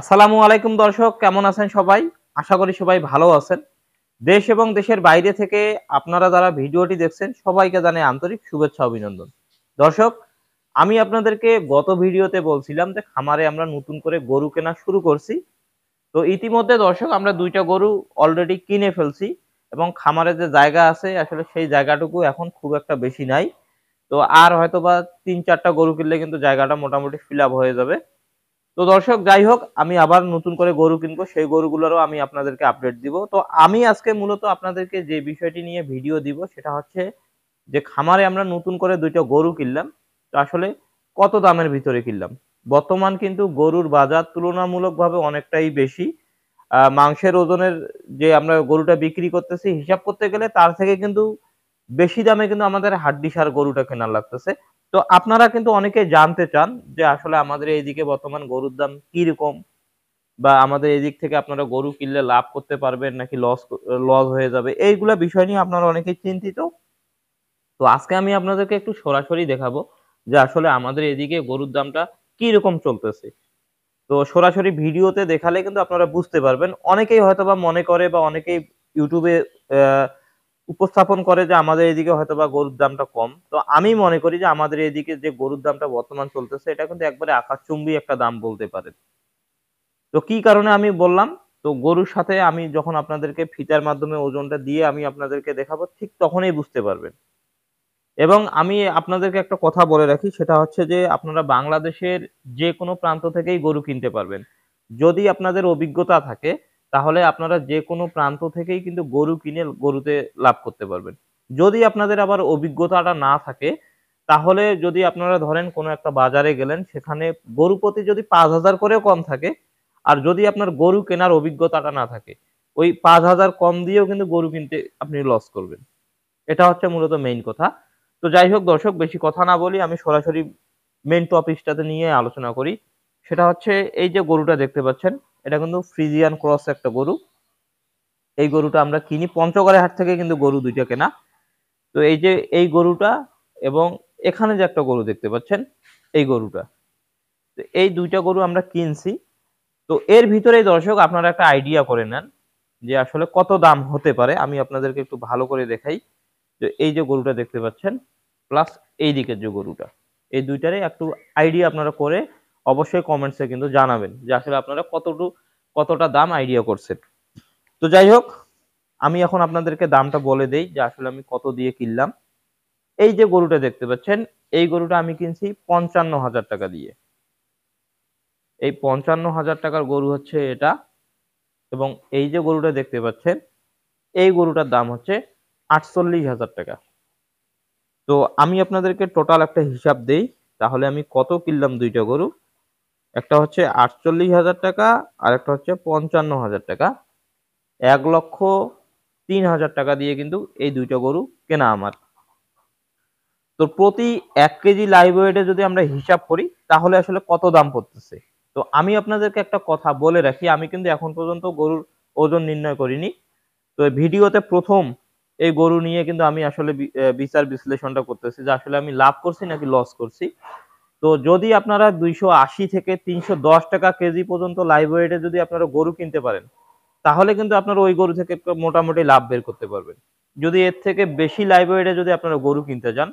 আসসালামু আলাইকুম দর্শক কেমন আছেন সবাই আশা করি সবাই ভালো আছেন দেশ এবং দেশের বাইরে থেকে আপনারা যারা ভিডিওটি দেখছেন সবাইকে জানে আন্তরিক শুভেচ্ছা অভিনন্দন দর্শক আমি আপনাদেরকে গত ভিডিওতে বলছিলাম যে খামারে আমরা নতুন করে গরু কেনা শুরু করছি তো ইতিমধ্যে দর্শক আমরা দুইটা গরু অলরেডি কিনে ফেলছি এবং খামারে যে জায়গা আছে আসলে সেই জায়গাটুকু এখন খুব একটা বেশি নাই তো আর হয়তো বা তিন চারটা গরু কিনলে কিন্তু জায়গাটা মোটামুটি ফিল হয়ে যাবে তো দর্শক যাই হোক আমি আবার নতুন করে গরু কিনবো সেই গরুগুলোরও আমি আপনাদেরকে আপডেট দিব তো আমি আজকে মূলত আপনাদেরকে যে বিষয়টি নিয়ে ভিডিও দিব সেটা হচ্ছে যে খামারে আমরা নতুন করে দুইটা গরু কিনলাম তো আসলে কত দামের ভিতরে কিনলাম বর্তমান কিন্তু গরুর বাজার তুলনামূলকভাবে অনেকটাই বেশি মাংসের ওজনের যে আমরা গরুটা বিক্রি করতেছি হিসাব করতে গেলে তার থেকে কিন্তু বেশি দামে কিন্তু আমাদের হাড্ডি সার গরুটা কেনার লাগতেছে তো আপনারা কিন্তু অনেকে জানতে চান যে আসলে আমাদের এইদিকে বর্তমান গরুর দাম কিরকম বা আমাদের এদিক থেকে আপনারা গরু কিনলে লাভ করতে পারবেন নাকি লস লস হয়ে যাবে এইগুলা বিষয় নিয়ে আপনারা অনেকেই চিন্তিত তো আজকে আমি আপনাদেরকে একটু সরাসরি দেখাবো যে আসলে আমাদের এদিকে গরুর দামটা কি রকম চলতেছে তো সরাসরি ভিডিওতে দেখালে কিন্তু আপনারা বুঝতে পারবেন অনেকেই হয়তো বা মনে করে বা অনেকেই ইউটিউবে উপস্থাপন করে যে আমাদের এদিকে হয়তো বা গরুর দামটা কম তো আমি মনে করি যে আমাদের এদিকে যে গরুর দামটা বর্তমান চলতেছে এটা কিন্তু একবারে আকাশ চুম্বি একটা দাম বলতে পারেন তো কি কারণে আমি বললাম তো গরুর সাথে আমি যখন আপনাদেরকে ফিতার মাধ্যমে ওজনটা দিয়ে আমি আপনাদেরকে দেখাবো ঠিক তখনই বুঝতে পারবেন এবং আমি আপনাদেরকে একটা কথা বলে রাখি সেটা হচ্ছে যে আপনারা বাংলাদেশের যে কোনো প্রান্ত থেকেই গরু কিনতে পারবেন যদি আপনাদের অভিজ্ঞতা থাকে তাহলে আপনারা যে কোনো প্রান্ত থেকেই কিন্তু গরু কিনে গরুতে লাভ করতে পারবেন যদি আপনাদের আবার অভিজ্ঞতাটা না থাকে তাহলে যদি আপনারা ধরেন কোনো একটা বাজারে গেলেন সেখানে গরু প্রতি যদি পাঁচ হাজার করেও কম থাকে আর যদি আপনার গরু কেনার অভিজ্ঞতাটা না থাকে ওই পাঁচ হাজার কম দিয়েও কিন্তু গরু কিনতে আপনি লস করবেন এটা হচ্ছে মূলত মেইন কথা তো যাই হোক দর্শক বেশি কথা না বলি আমি সরাসরি মেন টপিকটাতে নিয়ে আলোচনা করি সেটা হচ্ছে এই যে গরুটা দেখতে পাচ্ছেন এটা কিন্তু ফ্রিজিয়ান ক্রস একটা গরু এই গরুটা আমরা কিনি পঞ্চগড়ের হাট থেকে কিন্তু গরু দুইটা কেনা তো এই যে এই গরুটা এবং এখানে যে একটা গরু দেখতে পাচ্ছেন এই গরুটা তো এই দুইটা গরু আমরা কিনছি তো এর ভিতরেই দর্শক আপনারা একটা আইডিয়া করে নেন যে আসলে কত দাম হতে পারে আমি আপনাদেরকে একটু ভালো করে দেখাই যে এই যে গরুটা দেখতে পাচ্ছেন প্লাস এই দিকের যে গরুটা এই দুইটারে একটু আইডিয়া আপনারা করে অবশ্যই কমেন্টসে কিন্তু জানাবেন যে আসলে আপনারা কতটু কতটা দাম আইডিয়া করছেন তো যাই হোক আমি এখন আপনাদেরকে দামটা বলে দেই যে আসলে আমি কত দিয়ে কিনলাম এই যে গরুটা দেখতে পাচ্ছেন এই গরুটা আমি কিনছি পঞ্চান্ন হাজার টাকা দিয়ে এই পঞ্চান্ন হাজার টাকার গরু হচ্ছে এটা এবং এই যে গরুটা দেখতে পাচ্ছেন এই গরুটার দাম হচ্ছে আটচল্লিশ হাজার টাকা তো আমি আপনাদেরকে টোটাল একটা হিসাব দেই তাহলে আমি কত কিনলাম দুইটা গরু একটা হচ্ছে আটচল্লিশ হাজার টাকা আর একটা হচ্ছে পঞ্চান্ন হাজার টাকা এক লক্ষ তিন হাজার টাকা দিয়ে কিন্তু এই দুইটা গরু কেনা আমার তো প্রতি এক কেজি লাইভ ওয়েটে যদি আমরা হিসাব করি তাহলে আসলে কত দাম পড়তেছে তো আমি আপনাদেরকে একটা কথা বলে রাখি আমি কিন্তু এখন পর্যন্ত গরুর ওজন নির্ণয় করিনি তো ভিডিওতে প্রথম এই গরু নিয়ে কিন্তু আমি আসলে বিচার বিশ্লেষণটা করতেছি যে আসলে আমি লাভ করছি নাকি লস করছি তো যদি আপনারা দুইশো আশি থেকে তিনশো দশ টাকা কেজি পর্যন্ত লাইভ ওয়েটে যদি আপনারা গরু কিনতে পারেন তাহলে কিন্তু আপনারা ওই গরু থেকে মোটামুটি লাভ বের করতে পারবেন যদি এর থেকে বেশি লাইভ ওয়েটে যদি আপনারা গরু কিনতে যান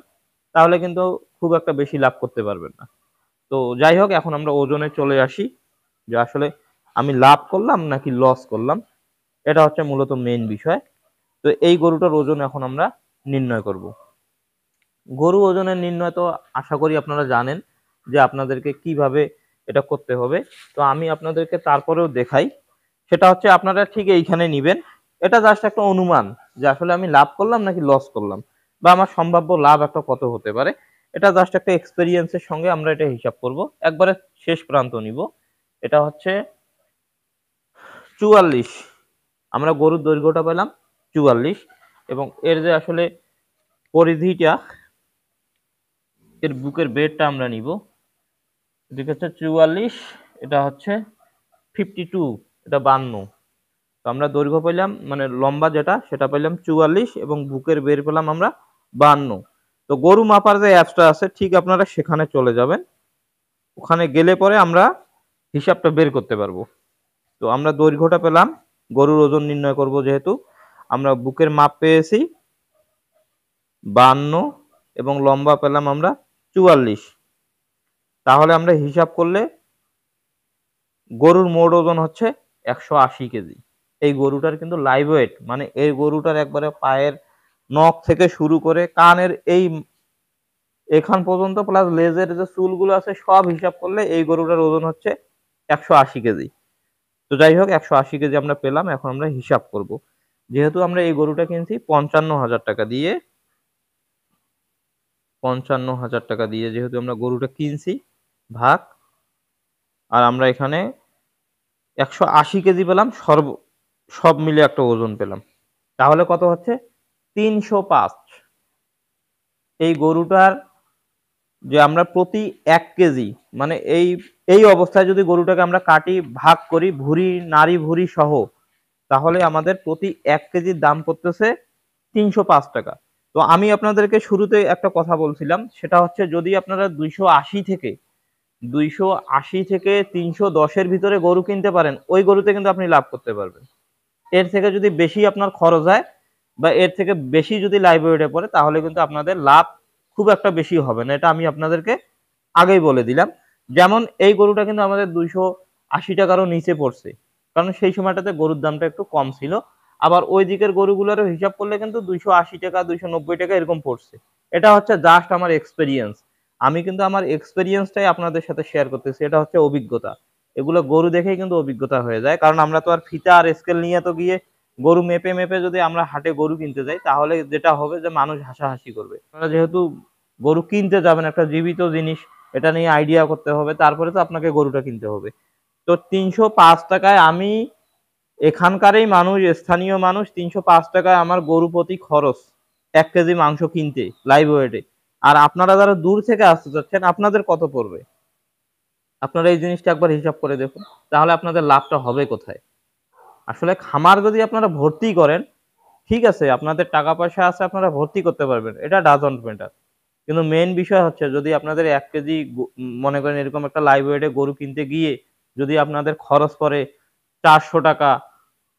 তাহলে কিন্তু খুব একটা বেশি লাভ করতে পারবেন না তো যাই হোক এখন আমরা ওজনে চলে আসি যে আসলে আমি লাভ করলাম নাকি লস করলাম এটা হচ্ছে মূলত মেন বিষয় তো এই গরুটার ওজন এখন আমরা নির্ণয় করব গরু ওজনের নির্ণয় তো আশা করি আপনারা জানেন যে আপনাদেরকে কিভাবে এটা করতে হবে তো আমি আপনাদেরকে তারপরেও দেখাই সেটা হচ্ছে আপনারা ঠিক এইখানে নেবেন এটা জাস্ট একটা অনুমান যে আসলে আমি লাভ করলাম নাকি লস করলাম বা আমার সম্ভাব্য লাভ একটা কত হতে পারে এটা জাস্ট একটা এক্সপেরিয়েন্সের সঙ্গে আমরা এটা হিসাব করব একবারে শেষ প্রান্ত নিব এটা হচ্ছে চুয়াল্লিশ আমরা গরুর দৈর্ঘ্যটা পেলাম চুয়াল্লিশ এবং এর যে আসলে পরিধিটা এর বুকের বেডটা আমরা নিব এদিকে হচ্ছে চুয়াল্লিশ এটা হচ্ছে ফিফটি টু এটা বান্ন তো আমরা দৈর্ঘ্য পেলাম মানে লম্বা যেটা সেটা পেলাম চুয়াল্লিশ এবং বুকের বের পেলাম আমরা বান্ন তো গরু মাপার যে অ্যাপসটা আছে ঠিক আপনারা সেখানে চলে যাবেন ওখানে গেলে পরে আমরা হিসাবটা বের করতে পারবো তো আমরা দৈর্ঘ্যটা পেলাম গরুর ওজন নির্ণয় করব যেহেতু আমরা বুকের মাপ পেয়েছি বান্ন এবং লম্বা পেলাম আমরা চুয়াল্লিশ তাহলে আমরা হিসাব করলে গরুর মোট ওজন হচ্ছে একশো আশি কেজি এই গরুটার কিন্তু লাইভ ওয়েট মানে এই গরুটার একবারে পায়ের নখ থেকে শুরু করে কানের এই এখান পর্যন্ত প্লাস লেজের যে চুলগুলো আছে সব হিসাব করলে এই গরুটার ওজন হচ্ছে একশো আশি কেজি তো যাই হোক একশো আশি কেজি আমরা পেলাম এখন আমরা হিসাব করব যেহেতু আমরা এই গরুটা কিনছি পঞ্চান্ন হাজার টাকা দিয়ে পঞ্চান্ন হাজার টাকা দিয়ে যেহেতু আমরা গরুটা কিনছি ভাগ আর আমরা এখানে একশো আশি কেজি পেলাম সর্ব সব মিলে একটা ওজন পেলাম তাহলে কত হচ্ছে তিনশো পাঁচ এই গরুটার যে আমরা প্রতি এক কেজি মানে এই এই অবস্থায় যদি গরুটাকে আমরা কাটি ভাগ করি ভুরি নারী ভুরি সহ তাহলে আমাদের প্রতি এক কেজির দাম পড়তেছে তিনশো পাঁচ টাকা তো আমি আপনাদেরকে শুরুতে একটা কথা বলছিলাম সেটা হচ্ছে যদি আপনারা দুইশো আশি থেকে দুইশো আশি থেকে তিনশো দশের ভিতরে গরু কিনতে পারেন ওই গরুতে কিন্তু আপনি লাভ করতে পারবেন এর থেকে যদি বেশি আপনার খরচ হয় বা এর থেকে বেশি যদি লাইভ ওয়েটে পড়ে তাহলে কিন্তু আপনাদের লাভ খুব একটা বেশি হবে না এটা আমি আপনাদেরকে আগেই বলে দিলাম যেমন এই গরুটা কিন্তু আমাদের দুইশো আশি টাকারও নিচে পড়ছে কারণ সেই সময়টাতে গরুর দামটা একটু কম ছিল আবার ওই দিকের গরুগুলোর হিসাব করলে কিন্তু দুইশো আশি টাকা দুইশো নব্বই টাকা এরকম পড়ছে এটা হচ্ছে জাস্ট আমার এক্সপিরিয়েন্স আমি কিন্তু আমার এক্সপেরিয়েন্সটাই আপনাদের সাথে শেয়ার করতেছি এটা হচ্ছে অভিজ্ঞতা এগুলো গরু দেখেই কিন্তু অভিজ্ঞতা হয়ে যায় কারণ আমরা তো আর ফিতা আর স্কেল নিয়ে তো গিয়ে গরু মেপে মেপে যদি আমরা হাটে গরু কিনতে যাই তাহলে যেটা হবে যে মানুষ হাসাহাসি করবে আপনারা যেহেতু গরু কিনতে যাবেন একটা জীবিত জিনিস এটা নিয়ে আইডিয়া করতে হবে তারপরে তো আপনাকে গরুটা কিনতে হবে তো তিনশো পাঁচ টাকায় আমি এখানকারই মানুষ স্থানীয় মানুষ তিনশো পাঁচ টাকায় আমার গরু প্রতি খরচ এক কেজি মাংস কিনতে লাইভ ওয়েটে আর আপনারা যারা দূর থেকে আসতে চাচ্ছেন আপনাদের কত পড়বে আপনারা এই জিনিসটা একবার হিসাব করে দেখুন তাহলে আপনাদের লাভটা হবে কোথায় আসলে খামার যদি আপনারা ভর্তি করেন ঠিক আছে আপনাদের টাকা পয়সা আছে আপনারা ভর্তি করতে পারবেন এটা ডাজন্ট ম্যাটার কিন্তু মেন বিষয় হচ্ছে যদি আপনাদের এক কেজি মনে করেন এরকম একটা লাইব্রেরিতে গরু কিনতে গিয়ে যদি আপনাদের খরচ পরে চারশো টাকা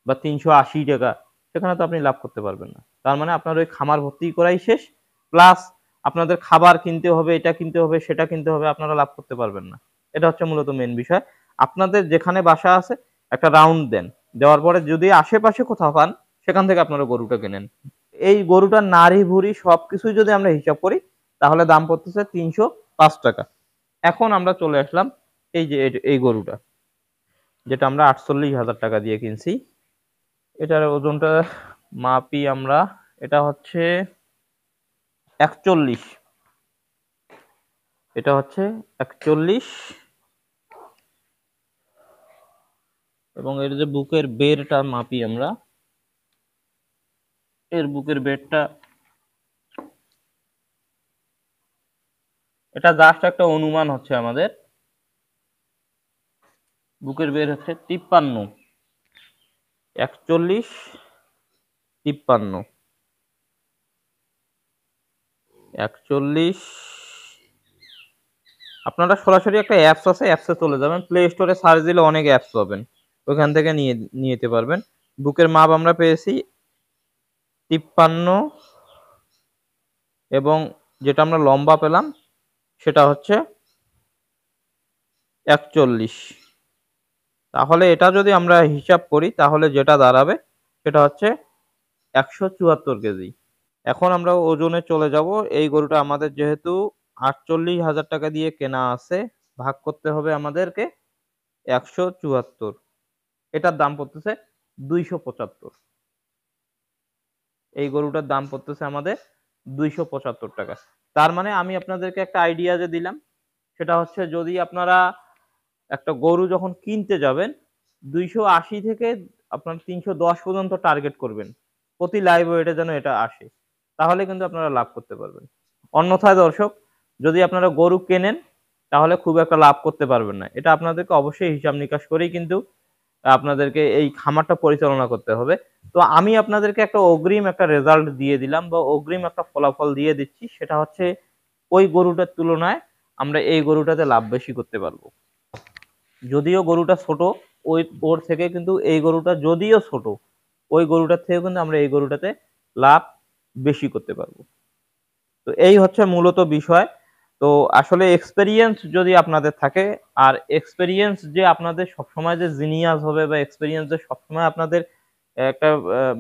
বা তিনশো আশি টাকা সেখানে তো আপনি লাভ করতে পারবেন না তার মানে আপনার ওই খামার ভর্তি করাই শেষ প্লাস আপনাদের খাবার কিনতে হবে এটা কিনতে হবে সেটা কিনতে হবে আপনারা লাভ করতে পারবেন না এটা হচ্ছে মূলত মেন বিষয় আপনাদের যেখানে বাসা আছে একটা রাউন্ড দেন দেওয়ার পরে যদি আশেপাশে কোথাও পান সেখান থেকে আপনারা গরুটা কেনেন এই গরুটার নারী ভুড়ি সবকিছুই যদি আমরা হিসাব করি তাহলে দাম পড়তেছে তিনশো পাঁচ টাকা এখন আমরা চলে আসলাম এই যে এই গরুটা যেটা আমরা আটচল্লিশ হাজার টাকা দিয়ে কিনছি এটার ওজনটা মাপি আমরা এটা হচ্ছে একচল্লিশ এটা হচ্ছে একচল্লিশ এবং এর যে বুকের বেরটা মাপি আমরা এর বুকের বেরটা এটা জাস্ট একটা অনুমান হচ্ছে আমাদের বুকের বের হচ্ছে তিপ্পান্ন একচল্লিশ তিপ্পান্ন একচল্লিশ আপনারা সরাসরি একটা অ্যাপস আছে অ্যাপসে চলে যাবেন প্লে স্টোরে সার্চ দিলে অনেক অ্যাপস পাবেন ওখান থেকে নিয়ে নিয়ে যেতে পারবেন বুকের মাপ আমরা পেয়েছি তিপ্পান্ন এবং যেটা আমরা লম্বা পেলাম সেটা হচ্ছে একচল্লিশ তাহলে এটা যদি আমরা হিসাব করি তাহলে যেটা দাঁড়াবে সেটা হচ্ছে একশো চুয়াত্তর কেজি এখন আমরা ওজনে চলে যাব এই গরুটা আমাদের যেহেতু আটচল্লিশ হাজার টাকা দিয়ে কেনা আছে ভাগ করতে হবে আমাদেরকে একশো চুয়াত্তর এটার দাম পড়তেছে দুইশো পঁচাত্তর এই গরুটার দাম পড়তেছে আমাদের দুইশো পঁচাত্তর টাকা তার মানে আমি আপনাদেরকে একটা আইডিয়া যে দিলাম সেটা হচ্ছে যদি আপনারা একটা গরু যখন কিনতে যাবেন দুইশো আশি থেকে আপনার তিনশো দশ পর্যন্ত টার্গেট করবেন প্রতি লাইভ ওয়েটে যেন এটা আসে তাহলে কিন্তু আপনারা লাভ করতে পারবেন অন্যথায় দর্শক যদি আপনারা গরু কেনেন তাহলে খুব একটা লাভ করতে পারবেন না এটা আপনাদেরকে অবশ্যই হিসাব নিকাশ করেই কিন্তু আপনাদেরকে এই খামারটা পরিচালনা করতে হবে তো আমি আপনাদেরকে একটা অগ্রিম একটা রেজাল্ট দিয়ে দিলাম বা অগ্রিম একটা ফলাফল দিয়ে দিচ্ছি সেটা হচ্ছে ওই গরুটার তুলনায় আমরা এই গরুটাতে লাভ বেশি করতে পারবো যদিও গরুটা ছোট ওই ওর থেকে কিন্তু এই গরুটা যদিও ছোট ওই গরুটার থেকে কিন্তু আমরা এই গরুটাতে লাভ বেশি করতে পারবো তো এই হচ্ছে মূলত বিষয় তো আসলে এক্সপেরিয়েন্স যদি আপনাদের থাকে আর এক্সপেরিয়েন্স যে আপনাদের সবসময় যে জিনিয়াস হবে বা এক্সপেরিয়েন্স যে সবসময় আপনাদের একটা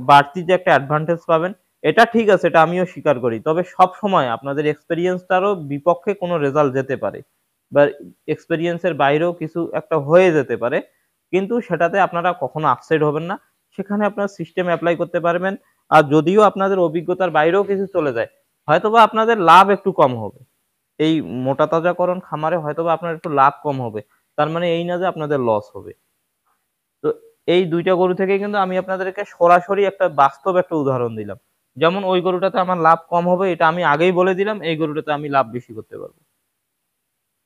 বাড়তি যে একটা অ্যাডভান্টেজ পাবেন এটা ঠিক আছে এটা আমিও স্বীকার করি তবে সব সময় আপনাদের এক্সপেরিয়েন্সটারও বিপক্ষে কোনো রেজাল্ট যেতে পারে বা এক্সপেরিয়েন্সের বাইরেও কিছু একটা হয়ে যেতে পারে কিন্তু সেটাতে আপনারা কখনো আপসাইড হবেন না সেখানে আপনার সিস্টেম অ্যাপ্লাই করতে পারবেন আর যদিও আপনাদের অভিজ্ঞতার বাইরেও কিছু চলে যায় হয়তোবা আপনাদের লাভ একটু কম হবে এই মোটা তাজাকরণ খামারে হয়তোবা আপনার একটু লাভ কম হবে তার মানে এই না যে আপনাদের লস হবে তো এই দুইটা গরু থেকে কিন্তু আমি আপনাদেরকে সরাসরি একটা বাস্তব একটা উদাহরণ দিলাম যেমন ওই গরুটাতে আমার লাভ কম হবে এটা আমি আগেই বলে দিলাম এই গরুটাতে আমি লাভ বেশি করতে পারবো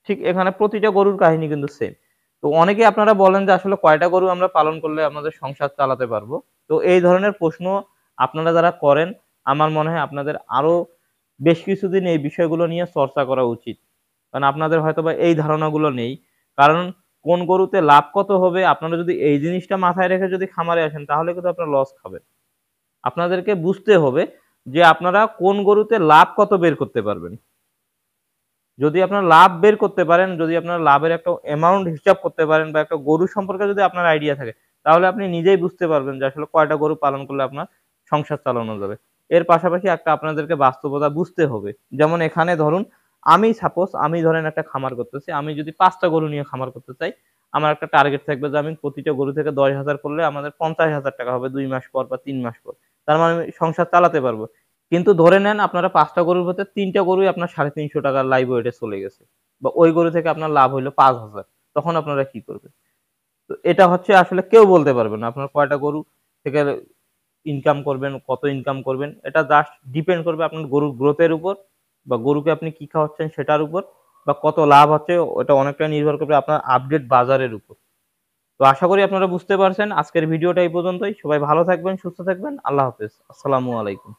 ঠিক এখানে প্রতিটা গরুর কাহিনী কিন্তু সেম তো অনেকে আপনারা বলেন যে আসলে কয়টা গরু আমরা পালন করলে আমাদের সংসার চালাতে পারবো তো এই ধরনের প্রশ্ন আপনারা যারা করেন আমার মনে হয় আপনাদের আরো বেশ কিছুদিন এই বিষয়গুলো নিয়ে চর্চা করা উচিত কারণ আপনাদের হয়তো বা এই ধারণাগুলো নেই কারণ কোন গরুতে লাভ কত হবে আপনারা যদি এই জিনিসটা মাথায় রেখে যদি খামারে আসেন তাহলে কিন্তু আপনারা লস খাবেন আপনাদেরকে বুঝতে হবে যে আপনারা কোন গরুতে লাভ কত বের করতে পারবেন যদি আপনার লাভ বের করতে পারেন যদি আপনার লাভের একটা অ্যামাউন্ট হিসাব করতে পারেন বা একটা গরু সম্পর্কে যদি আপনার আইডিয়া থাকে তাহলে আপনি নিজেই বুঝতে পারবেন যে আসলে কয়টা গরু পালন করলে আপনার সংসার চালানো যাবে এর পাশাপাশি একটা আপনাদেরকে বাস্তবতা বুঝতে হবে যেমন এখানে ধরুন আমি সাপোজ আমি ধরেন একটা খামার করতেছি আমি যদি পাঁচটা গরু নিয়ে খামার করতে চাই আমার একটা টার্গেট থাকবে যে আমি প্রতিটা গরু থেকে দশ হাজার করলে আমাদের পঞ্চাশ হাজার টাকা হবে দুই মাস পর বা তিন মাস পর তার মানে আমি সংসার চালাতে পারবো কিন্তু ধরে নেন আপনারা পাঁচটা গরুর ভেতরে তিনটা গরুই আপনার সাড়ে তিনশো টাকার লাইভ ওয়েটে চলে গেছে বা ওই গরু থেকে আপনার লাভ হইলো পাঁচ হাজার তখন আপনারা কি করবেন তো এটা হচ্ছে আসলে কেউ বলতে পারবে না আপনার কয়টা গরু থেকে ইনকাম করবেন কত ইনকাম করবেন এটা জাস্ট ডিপেন্ড করবে আপনার গরুর গ্রোথের উপর বা গরুকে আপনি কি খাওয়াচ্ছেন সেটার উপর বা কত লাভ হচ্ছে ওটা অনেকটা নির্ভর করবে আপনার আপডেট বাজারের উপর তো আশা করি আপনারা বুঝতে পারছেন আজকের ভিডিওটা এই পর্যন্তই সবাই ভালো থাকবেন সুস্থ থাকবেন আল্লাহ হাফেজ আসসালামু আলাইকুম